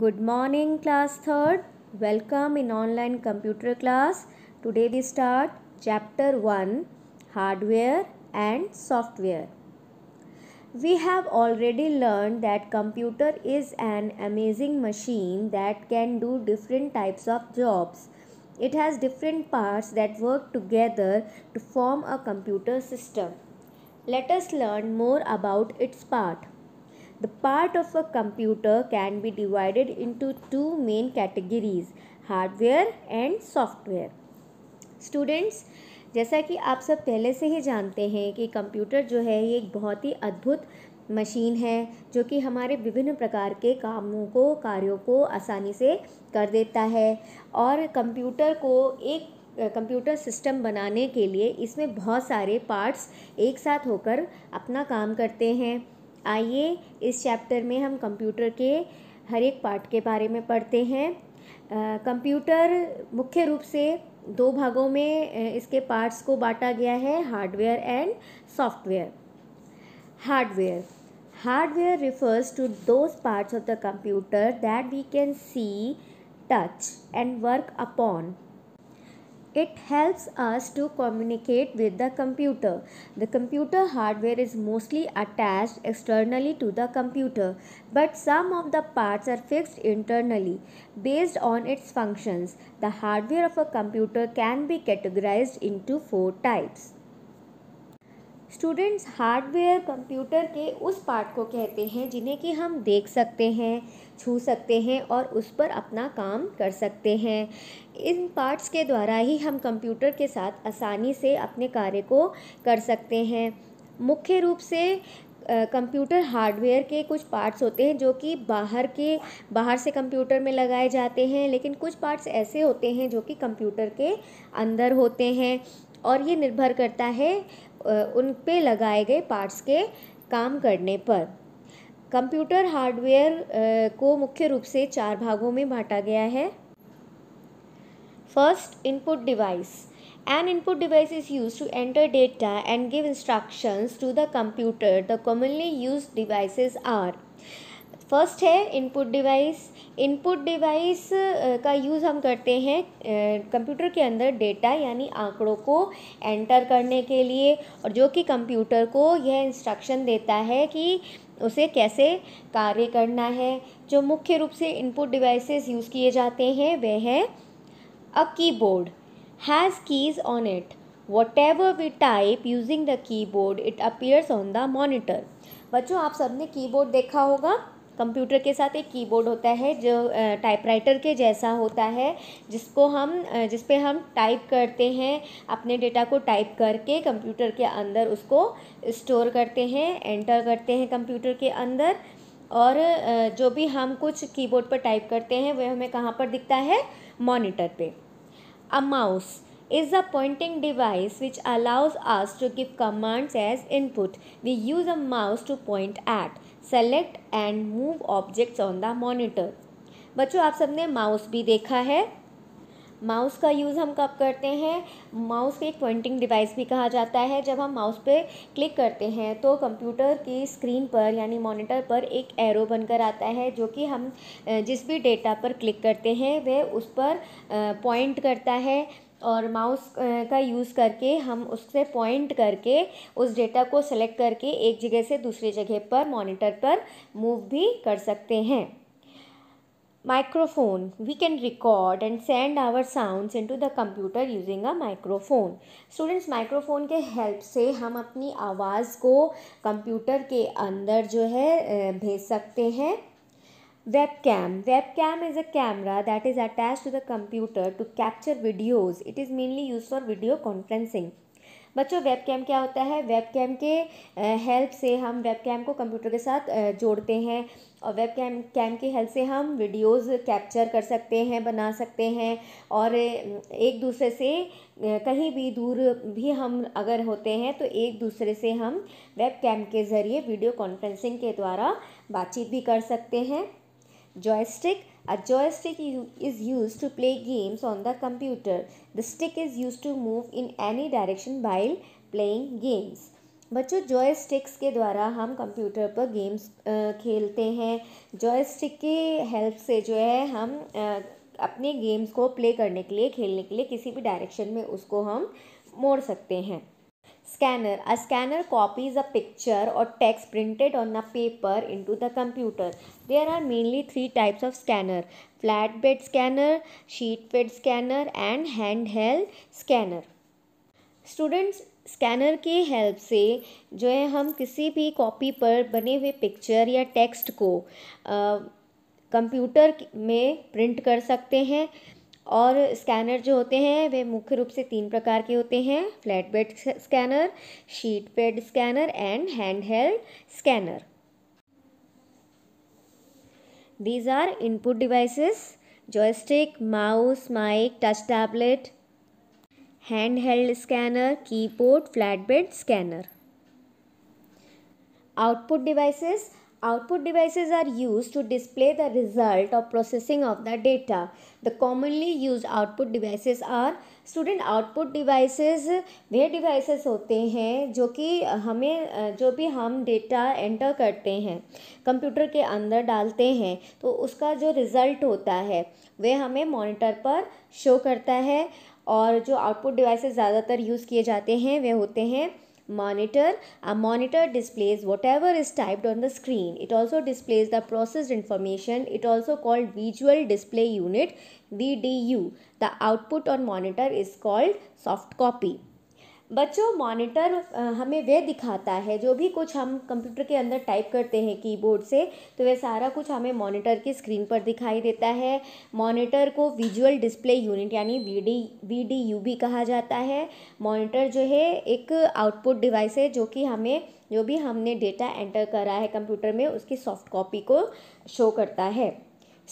Good morning class 3rd. Welcome in online computer class. Today we start chapter 1 hardware and software. We have already learned that computer is an amazing machine that can do different types of jobs. It has different parts that work together to form a computer system. Let us learn more about its part. The part of a computer can be divided into two main categories hardware and software. Students, जैसा कि आप सब पहले से ही जानते हैं कि computer जो है ये एक बहुत ही अद्भुत मशीन है जो कि हमारे विभिन्न प्रकार के कामों को कार्यों को आसानी से कर देता है और कंप्यूटर को एक कंप्यूटर सिस्टम बनाने के लिए इसमें बहुत सारे पार्ट्स एक साथ होकर अपना काम करते हैं आइए इस चैप्टर में हम कंप्यूटर के हर एक पार्ट के बारे में पढ़ते हैं कंप्यूटर मुख्य रूप से दो भागों में इसके पार्ट्स को बांटा गया है hardware and software hardware hardware refers to दो parts of the computer that we can see touch and work upon It helps us to communicate with the computer. The computer hardware is mostly attached externally to the computer, but some of the parts are fixed internally based on its functions. The hardware of a computer can be categorized into four types. Students hardware computer के उस part को कहते हैं जिन्हें कि हम देख सकते हैं छू सकते हैं और उस पर अपना काम कर सकते हैं इन पार्ट्स के द्वारा ही हम कंप्यूटर के साथ आसानी से अपने कार्य को कर सकते हैं मुख्य रूप से कंप्यूटर हार्डवेयर के कुछ पार्ट्स होते हैं जो कि बाहर के बाहर से कंप्यूटर में लगाए जाते हैं लेकिन कुछ पार्ट्स ऐसे होते हैं जो कि कंप्यूटर के अंदर होते हैं और ये निर्भर करता है उन पे लगाए गए पार्ट्स के काम करने पर कंप्यूटर हार्डवेयर को मुख्य रूप से चार भागों में बांटा गया है first input device an input device is use to enter data and give instructions to the computer the commonly used devices are first है इनपुट डिवाइस इनपुट डिवाइस का यूज़ हम करते हैं कंप्यूटर के अंदर डेटा यानी आंकड़ों को एंटर करने के लिए और जो कि कंप्यूटर को यह इंस्ट्रक्शन देता है कि उसे कैसे कार्य करना है जो मुख्य रूप से इनपुट डिवाइसेस यूज़ किए जाते हैं वे हैं a keyboard has keys on it whatever we type using the keyboard it appears on the monitor बच्चों आप सबने कीबोर्ड देखा होगा कंप्यूटर के साथ एक कीबोर्ड होता है जो टाइपराइटर के जैसा होता है जिसको हम जिस पे हम टाइप करते हैं अपने डेटा को टाइप करके कंप्यूटर के अंदर उसको स्टोर करते हैं एंटर करते हैं कंप्यूटर के अंदर और जो भी हम कुछ कीबोर्ड पर टाइप करते हैं वह हमें कहाँ पर दिखता है मॉनिटर पे अब mouse is a pointing device which allows us to give commands as input. We use a mouse to point at, select and move objects on the monitor. बच्चों आप सबने माउस भी देखा है माउस का यूज़ हम कब करते हैं माउस को एक पॉइंटिंग डिवाइस भी कहा जाता है जब हम माउस पे क्लिक करते हैं तो कंप्यूटर की स्क्रीन पर यानी मॉनिटर पर एक एरो बनकर आता है जो कि हम जिस भी डेटा पर क्लिक करते हैं वह उस पर पॉइंट करता है और माउस का यूज़ करके हम उससे पॉइंट करके उस डेटा को सेलेक्ट करके एक जगह से दूसरे जगह पर मॉनिटर पर मूव भी कर सकते हैं microphone we can record and send our sounds into the computer using a microphone students microphone के हेल्प से हम अपनी आवाज़ को कंप्यूटर के अंदर जो है भेज सकते हैं Webcam. Webcam is a camera that is attached to the computer to capture videos. It is mainly used for video conferencing. बच्चों वेब कैम क्या होता है वेब कैम के हेल्प से हम वेब कैम को कंप्यूटर के साथ जोड़ते हैं और वेब कैम कैम की हेल्प से हम वीडियोस कैप्चर कर सकते हैं बना सकते हैं और एक दूसरे से कहीं भी दूर भी हम अगर होते हैं तो एक दूसरे से हम वेब कैम के ज़रिए वीडियो कॉन्फ्रेंसिंग के द्वारा बातचीत भी कर सकते हैं Joystick A joystick is used to play games on the computer. The stick is used to move in any direction while playing games. बच्चों जॉय स्टिक्स के द्वारा हम कंप्यूटर पर गेम्स खेलते हैं जॉय स्टिक की हेल्प से जो है हम अपने गेम्स को प्ले करने के लिए खेलने के लिए किसी भी डायरेक्शन में उसको हम मोड़ सकते हैं Scanner. A scanner copies a picture or text printed on a paper into the computer. There are mainly three types of scanner. Flatbed scanner, sheet fed scanner and handheld scanner. Students scanner के help से जो है हम किसी भी copy पर बने हुए पिक्चर या टेक्स्ट को कंप्यूटर में प्रिंट कर सकते हैं और स्कैनर जो होते हैं वे मुख्य रूप से तीन प्रकार के होते हैं flat bed scanner sheet bed scanner and hand held scanner these are input devices joystick mouse mic touch tablet hand held scanner keyboard flat bed scanner output devices Output devices are used to display the result of processing of the data. The commonly used output devices are student output devices वे devices होते हैं जो कि हमें जो भी हम data enter करते हैं कंप्यूटर के अंदर डालते हैं तो उसका जो रिज़ल्ट होता है वे हमें मॉनिटर पर शो करता है और जो आउटपुट डिवाइसेस ज़्यादातर यूज़ किए जाते हैं वे होते हैं Monitor. A monitor displays whatever is typed on the screen. It also displays the processed information. It also called visual display unit VDU. The output on monitor is called soft copy. बच्चों monitor हमें वह दिखाता है जो भी कुछ हम computer के अंदर टाइप करते हैं कीबोर्ड से तो वह सारा कुछ हमें मॉनिटर की स्क्रीन पर दिखाई देता है मॉनिटर को विजुअल डिस्प्ले यूनिट यानी V D V D U भी कहा जाता है मॉनिटर जो है एक आउटपुट डिवाइस है जो कि हमें जो भी हमने डेटा एंटर करा है कंप्यूटर में उसकी सॉफ्ट कॉपी को शो करता है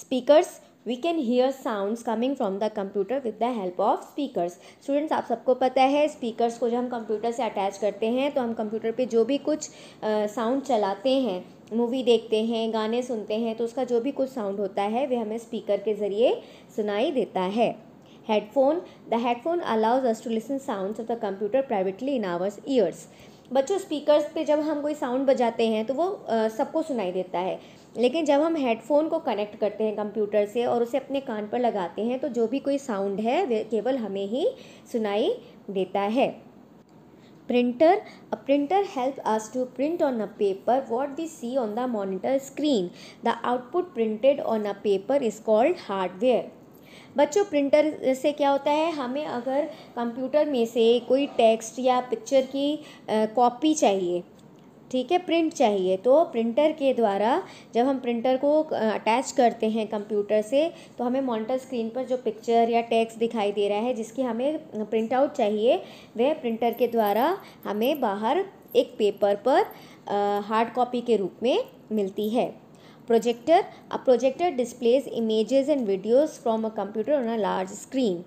speakers we can hear sounds coming from the computer with the help of speakers students आप सबको पता है speakers को जब हम कंप्यूटर से अटैच करते हैं तो हम कंप्यूटर पे जो भी कुछ साउंड sound चलाते हैं मूवी देखते हैं गाने सुनते हैं तो उसका जो भी कुछ साउंड होता है वे हमें स्पीकर के ज़रिए सुनाई देता है headphone the headphone allows us to listen sounds of the computer privately in ours ears बच्चों स्पीकर्स पे जब हम कोई साउंड बजाते हैं तो वो सबको सुनाई देता है लेकिन जब हम हेडफोन को कनेक्ट करते हैं कंप्यूटर से और उसे अपने कान पर लगाते हैं तो जो भी कोई साउंड है वे केवल हमें ही सुनाई देता है printer a printer help us to print on a paper what we see on the monitor screen the output printed on a paper is called hardware बच्चों प्रिंटर से क्या होता है हमें अगर कंप्यूटर में से कोई टेक्स्ट या पिक्चर की कॉपी चाहिए ठीक है प्रिंट चाहिए तो प्रिंटर के द्वारा जब हम प्रिंटर को अटैच करते हैं कंप्यूटर से तो हमें मॉनिटर स्क्रीन पर जो पिक्चर या टेक्स्ट दिखाई दे रहा है जिसकी हमें प्रिंट आउट चाहिए वह प्रिंटर के द्वारा हमें बाहर एक पेपर पर हार्ड कॉपी के रूप में मिलती है projector a projector displays images and videos from a computer on a large screen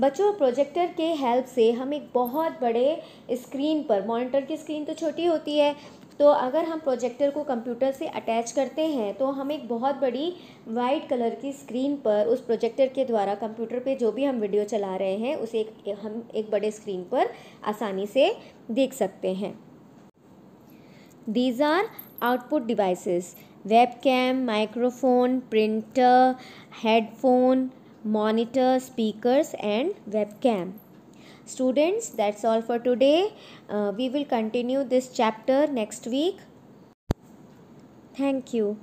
बच्चों प्रोजेक्टर के हेल्प से हम एक बहुत बड़े स्क्रीन पर मॉनिटर की स्क्रीन तो छोटी होती है तो अगर हम प्रोजेक्टर को कंप्यूटर से अटैच करते हैं तो हम एक बहुत बड़ी वाइट कलर की स्क्रीन पर उस प्रोजेक्टर के द्वारा कंप्यूटर पे जो भी हम वीडियो चला रहे हैं उसे एक हम एक बड़े स्क्रीन पर आसानी से देख सकते हैं these are output devices webcam microphone printer headphone monitor, speakers and webcam. Students, that's all for today. Uh, we will continue this chapter next week. Thank you.